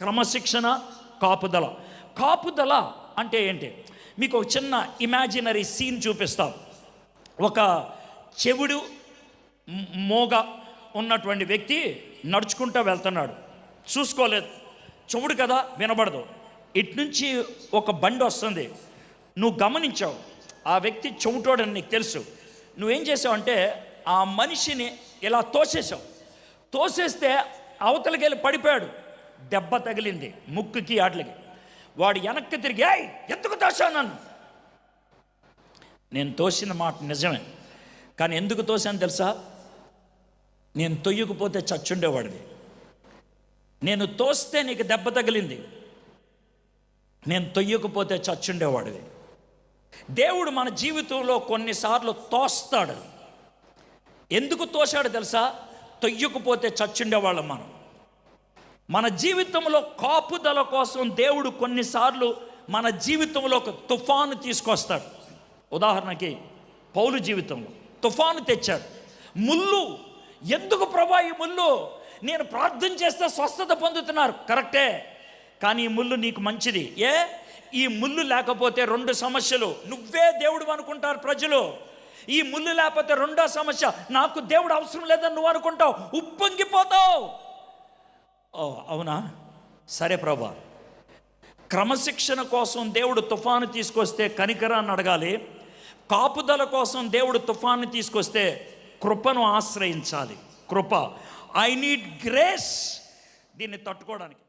క్రమశిక్షణ కాపుదల కాపుదల అంటే ఏంటి మీకు ఒక చిన్న ఇమాజినరీ సీన్ చూపిస్తాం ఒక చెవుడు మోగ ఉన్నటువంటి వ్యక్తి నడుచుకుంటూ వెళ్తున్నాడు చూసుకోలేదు చెవుడు కదా వినబడదు ఇటు నుంచి ఒక బండి వస్తుంది నువ్వు గమనించావు ఆ వ్యక్తి చెవుటోడని నీకు తెలుసు నువ్వేం చేసావు అంటే ఆ మనిషిని ఇలా తోసేసావు తోసేస్తే అవతలకెళ్ళి పడిపోయాడు దెబ్బ తగిలింది ముక్కుకి ఆటలకి వాడు వెనక్కి తిరిగి ఎందుకు తోసా నన్ను నేను తోసిన మాట నిజమే కానీ ఎందుకు తోసాను తెలుసా నేను తొయ్యకపోతే చచ్చుండేవాడిది నేను తోస్తే నీకు దెబ్బ తగిలింది నేను తొయ్యకపోతే చచ్చుండేవాడివి దేవుడు మన జీవితంలో కొన్నిసార్లు తోస్తాడు ఎందుకు తోశాడు తెలుసా తొయ్యకపోతే చచ్చుండేవాళ్ళం మనం మన జీవితంలో కాపుదల కోసం దేవుడు కొన్నిసార్లు మన జీవితంలో ఒక తుఫాను తీసుకొస్తాడు ఉదాహరణకి పౌలు జీవితంలో తుఫాను తెచ్చాడు ముళ్ళు ఎందుకు ప్రభా ఈ ముళ్ళు నేను ప్రార్థన చేస్తే స్వస్థత పొందుతున్నారు కరెక్టే కానీ ఈ ముళ్ళు నీకు మంచిది ఏ ఈ ముళ్ళు లేకపోతే రెండు సమస్యలు నువ్వే దేవుడు అనుకుంటారు ప్రజలు ఈ ముళ్ళు లేకపోతే రెండో సమస్య నాకు దేవుడు అవసరం లేదని నువ్వు అనుకుంటావు ఉప్పొంగిపోతావు అవునా సరే ప్రభా క్రమశిక్షణ కోసం దేవుడు తుఫాను తీసుకొస్తే కనికరాన్ని అడగాలి కాపుదల కోసం దేవుడు తుఫాను తీసుకొస్తే కృపను ఆశ్రయించాలి కృప ఐ నీడ్ గ్రేస్ దీన్ని తట్టుకోవడానికి